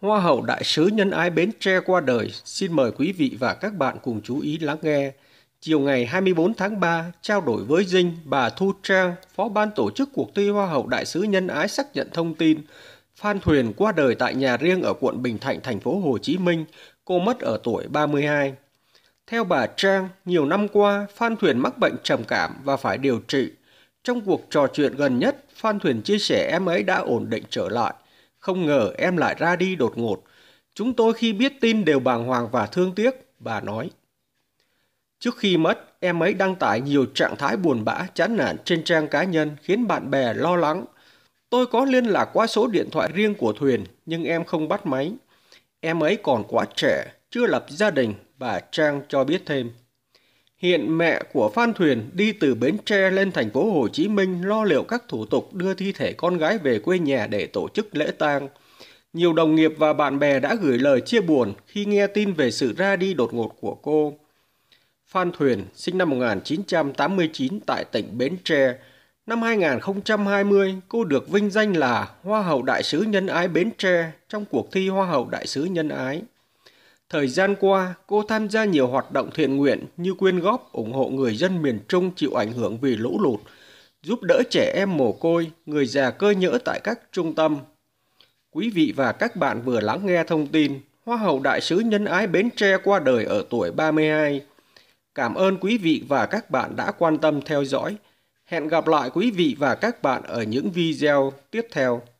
Hoa hậu đại sứ nhân ái Bến Tre qua đời, xin mời quý vị và các bạn cùng chú ý lắng nghe. Chiều ngày 24 tháng 3, trao đổi với Dinh, bà Thu Trang, phó ban tổ chức cuộc thi Hoa hậu đại sứ nhân ái xác nhận thông tin Phan Thuyền qua đời tại nhà riêng ở quận Bình Thạnh, thành phố Hồ Chí Minh. Cô mất ở tuổi 32. Theo bà Trang, nhiều năm qua, Phan Thuyền mắc bệnh trầm cảm và phải điều trị. Trong cuộc trò chuyện gần nhất, Phan Thuyền chia sẻ em ấy đã ổn định trở lại – không ngờ em lại ra đi đột ngột. Chúng tôi khi biết tin đều bàng hoàng và thương tiếc, bà nói. Trước khi mất, em ấy đăng tải nhiều trạng thái buồn bã, chán nản trên trang cá nhân khiến bạn bè lo lắng. Tôi có liên lạc qua số điện thoại riêng của Thuyền, nhưng em không bắt máy. Em ấy còn quá trẻ, chưa lập gia đình, bà Trang cho biết thêm. Hiện mẹ của Phan Thuyền đi từ Bến Tre lên thành phố Hồ Chí Minh lo liệu các thủ tục đưa thi thể con gái về quê nhà để tổ chức lễ tang. Nhiều đồng nghiệp và bạn bè đã gửi lời chia buồn khi nghe tin về sự ra đi đột ngột của cô. Phan Thuyền, sinh năm 1989 tại tỉnh Bến Tre. Năm 2020, cô được vinh danh là Hoa hậu Đại sứ Nhân ái Bến Tre trong cuộc thi Hoa hậu Đại sứ Nhân ái. Thời gian qua, cô tham gia nhiều hoạt động thiện nguyện như quyên góp ủng hộ người dân miền Trung chịu ảnh hưởng vì lũ lụt, giúp đỡ trẻ em mồ côi, người già cơ nhỡ tại các trung tâm. Quý vị và các bạn vừa lắng nghe thông tin Hoa hậu đại sứ nhân ái Bến Tre qua đời ở tuổi 32. Cảm ơn quý vị và các bạn đã quan tâm theo dõi. Hẹn gặp lại quý vị và các bạn ở những video tiếp theo.